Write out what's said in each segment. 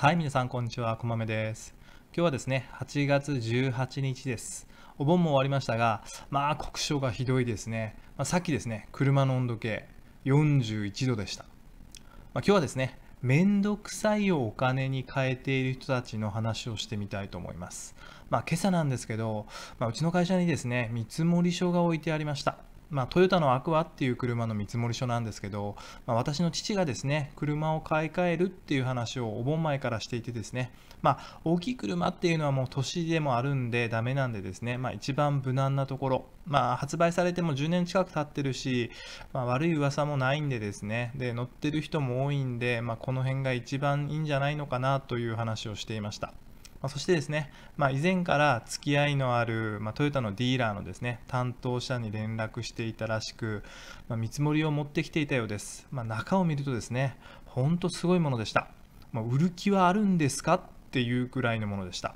はい、皆さん、こんにちは。こまめです。今日はですね、8月18日です。お盆も終わりましたが、まあ、酷暑がひどいですね。まあ、さっきですね、車の温度計、41度でした。まあ、今日はですね、めんどくさいをお金に変えている人たちの話をしてみたいと思います。まあ、今朝なんですけど、まあ、うちの会社にですね、見積書が置いてありました。まあ、トヨタのアクアっていう車の見積書なんですけど、まあ、私の父がですね、車を買い替えるっていう話をお盆前からしていてですね、まあ、大きい車っていうのはもう年でもあるんでダメなんでですね、まあ、一番無難なところ、まあ、発売されても10年近く経ってるし、まあ、悪い噂もないんでですね、で、乗ってる人も多いんで、まあ、この辺が一番いいんじゃないのかなという話をしていました。まそしてですね、まあ、以前から付き合いのある、まあ、トヨタのディーラーのですね担当者に連絡していたらしく、まあ、見積もりを持ってきていたようです、ま中を見るとですねほんとすごいものでした、ま売る気はあるんですかっていうくらいのものでした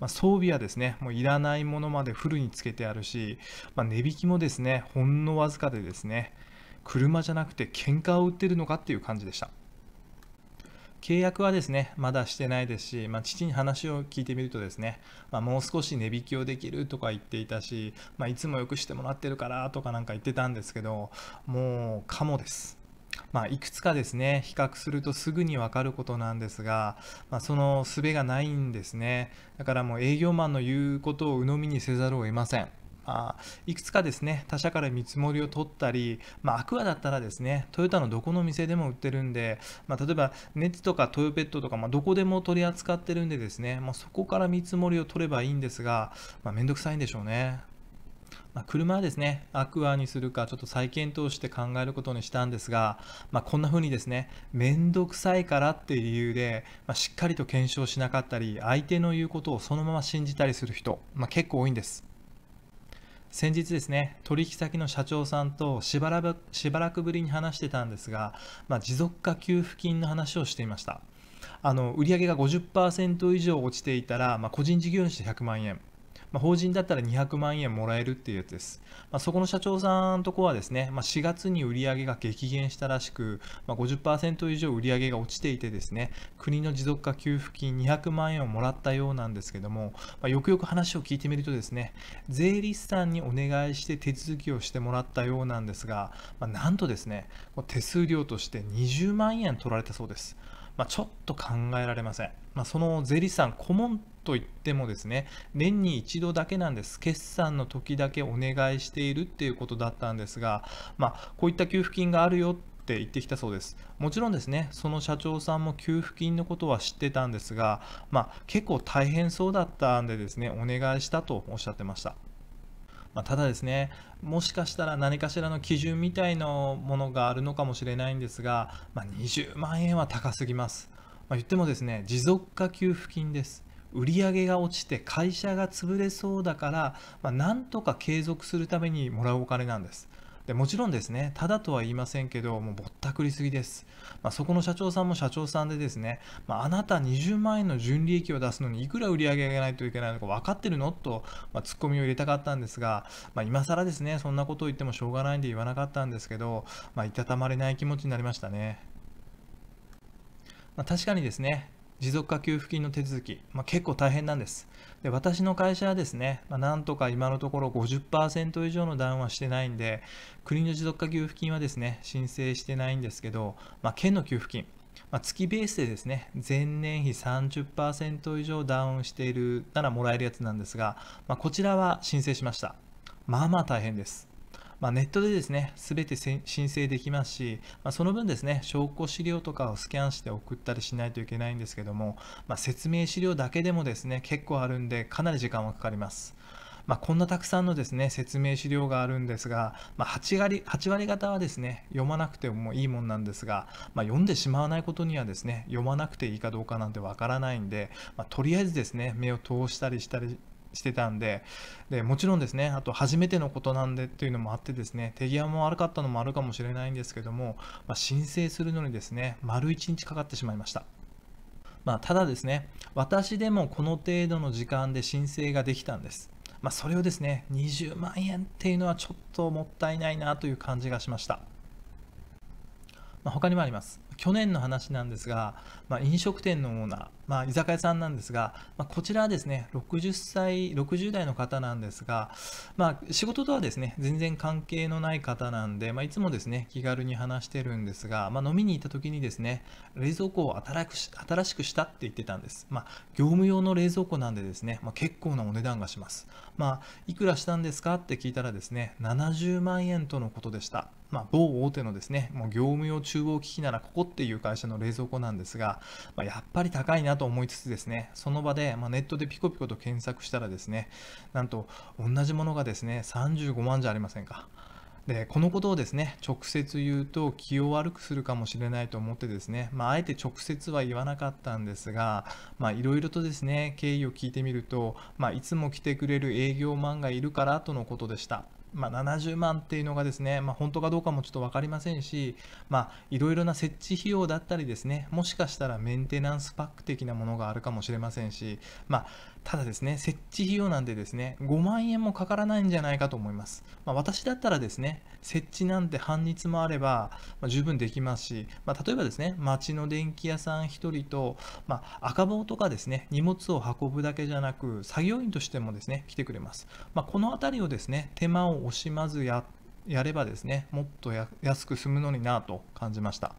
ま装備はですね、もういらないものまでフルにつけてあるし、ま値引きもですね、ほんのわずかでですね、車じゃなくて喧嘩を売ってるのかっていう感じでした。契約はですね、まだしてないですし、まあ、父に話を聞いてみるとですね、まあ、もう少し値引きをできるとか言っていたし、まあ、いつもよくしてもらってるからとかなんか言ってたんですけど、もう、かもです。まあ、いくつかですね、比較するとすぐにわかることなんですが、まあ、その術がないんですね。だからもう営業マンの言うことを鵜呑みにせざるを得ません。あ、いくつかですね、他社から見積もりを取ったり、まあ、アクアだったらですね、トヨタのどこの店でも売ってるんで、まあ、例えば、熱とかトヨペットとか、まあ、どこでも取り扱ってるんでですね、まそこから見積もりを取ればいいんですが、まあ、めんどくさいんでしょうね。まあ、車はですね、アクアにするか、ちょっと再検討して考えることにしたんですが、まあ、こんな風にですね、めんどくさいからっていう理由で、まあ、しっかりと検証しなかったり、相手の言うことをそのまま信じたりする人、ま結構多いんです。先日ですね取引先の社長さんとしばらくしばらくぶりに話してたんですが、まあ、持続化給付金の話をしていましたあの売上が50%以上落ちていたら、まあ、個人事業主で100万円まあ、法人だったら200万円もらえるっていうやつです。まあ、そこの社長さんとこはですね、まあ、4月に売り上げが激減したらしく、まあ50、以上売上が落ちていてですね、国の持続化給付金200万円をもらったようなんですけども、まあ、よくよく話を聞いてみるとですね、税理士さんにお願いして手続きをしてもらったようなんですが、まあ、なんとですね、手数料として20万円取られたそうです。まあ、ちょっと考えられません。まあ、その税理士さん、顧問といってもですね年に一度だけなんです決算の時だけお願いしているっていうことだったんですが、まあ、こういった給付金があるよって言ってきたそうですもちろんですねその社長さんも給付金のことは知ってたんですが、まあ、結構大変そうだったんでですねお願いしたとおっしゃってました。まあ、ただですねもしかしたら何かしらの基準みたいなものがあるのかもしれないんですが、まあ、20万円は高すぎます、まあ、言ってもですね持続化給付金です売り上げが落ちて会社が潰れそうだから、まあ、なんとか継続するためにもらうお金なんですでもちろんですねただとは言いませんけどもうぼったくりすぎです、まあ、そこの社長さんも社長さんでですね、まあ、あなた20万円の純利益を出すのにいくら売り上げ上げないといけないのか分かってるのと、まあ、ツッコミを入れたかったんですが、まあ、今更ですねそんなことを言ってもしょうがないんで言わなかったんですけど、まあ、いたたまれない気持ちになりましたねま確かにですね、持続化給付金の手続き、まあ、結構大変なんです。で私の会社はですね、まあ、なんとか今のところ50%以上のダウンはしてないんで、国の持続化給付金はですね、申請してないんですけど、まあ、県の給付金、まあ、月ベースでですね、前年比30%以上ダウンしているならもらえるやつなんですが、まこちらは申請しました。まあまあ大変です。まあ、ネットでですね、すべて申請できますし、まあ、その分ですね、証拠資料とかをスキャンして送ったりしないといけないんですけども、まあ、説明資料だけでもですね、結構あるんで、かなり時間はかかります。まあ、こんなたくさんのですね説明資料があるんですが、まあ、8, 割8割方はですね読まなくてもいいもんなんですが、まあ、読んでしまわないことにはですね読まなくていいかどうかなんてわからないんで、まとりあえずですね目を通したりしたりしてたんででもちろんですねあと初めてのことなんでというのもあってですね手際も悪かったのもあるかもしれないんですけども、まあ、申請するのにですね丸1日かかってしまいました。まあ、ただですね、私でもこの程度の時間で申請ができたんです。まあ、それをですね、20万円っていうのはちょっともったいないなという感じがしました。まあ、他にもあります。去年の話なんですが、まあ、飲食店のオーナー、まあ、居酒屋さんなんですが、まあ、こちらはですね、60歳、60代の方なんですが、まあ、仕事とはですね、全然関係のない方なんで、まあ、いつもですね、気軽に話してるんですが、まあ、飲みに行った時にですね、冷蔵庫を新し新しくしたって言ってたんです。まあ、業務用の冷蔵庫なんでですね、まあ、結構なお値段がします。まあ、いくらしたんですかって聞いたらですね、70万円とのことでした。まあ、某大手のですね、もう業務用厨房機器ならここっていう会社の冷蔵庫なんですが、まあ、やっぱり高いなと思いつつですね、その場で、まあ、ネットでピコピコと検索したらですね、なんと同じものがですね、35万じゃありませんか。でこのことをですね直接言うと気を悪くするかもしれないと思ってですね、まあ、あえて直接は言わなかったんですがいろいろとですね経緯を聞いてみると、まあ、いつも来てくれる営業マンがいるからとのことでした。まあ、70万っていうのがですね、まあ、本当かどうかもちょっと分かりませんし、まあ、いろいろな設置費用だったりですね、もしかしたらメンテナンスパック的なものがあるかもしれませんし、まあ、ただですね、設置費用なんでですね、5万円もかからないんじゃないかと思います。まあ、私だったらですね、設置なんて半日もあれば、ま十分できますし、ま例えばですね、町の電気屋さん1人と、ま赤棒とかですね、荷物を運ぶだけじゃなく、作業員としてもですね、来てくれます。まこの辺りをですね、手間を惜しまずややればですねもっと安く済むのになと感じました、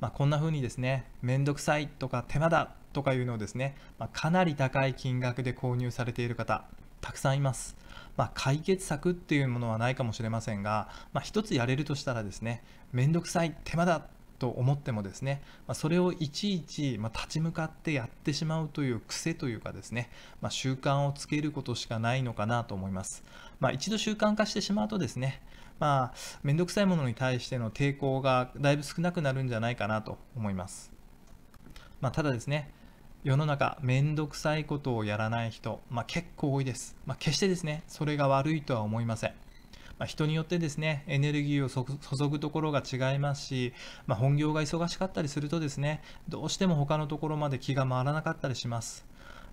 まあ、こんな風にですね面倒くさいとか手間だとかいうのをですね、まあ、かなり高い金額で購入されている方たくさんいます、まあ、解決策っていうものはないかもしれませんが、まあ、一つやれるとしたらですね面倒くさい手間だと思ってもですね、まそれをいちいち、ま立ち向かってやってしまうという癖というかですね、ま習慣をつけることしかないのかなと思います。まあ、一度習慣化してしまうとですね、まあ、めんくさいものに対しての抵抗がだいぶ少なくなるんじゃないかなと思います。まあ、ただですね、世の中面倒くさいことをやらない人、まあ、結構多いです。まあ、決してですね、それが悪いとは思いません。まあ、人によってですね、エネルギーを注ぐところが違いますし、まあ、本業が忙しかったりするとですね、どうしても他のところまで気が回らなかったりします。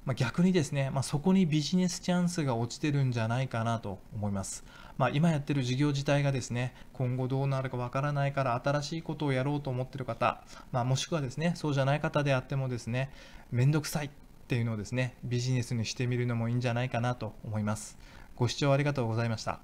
まあ、逆にですね、まあ、そこにビジネスチャンスが落ちてるんじゃないかなと思います。まあ、今やってる事業自体がですね、今後どうなるかわからないから新しいことをやろうと思ってる方、まもしくはですね、そうじゃない方であってもですね、面倒くさいっていうのをですね、ビジネスにしてみるのもいいんじゃないかなと思います。ご視聴ありがとうございました。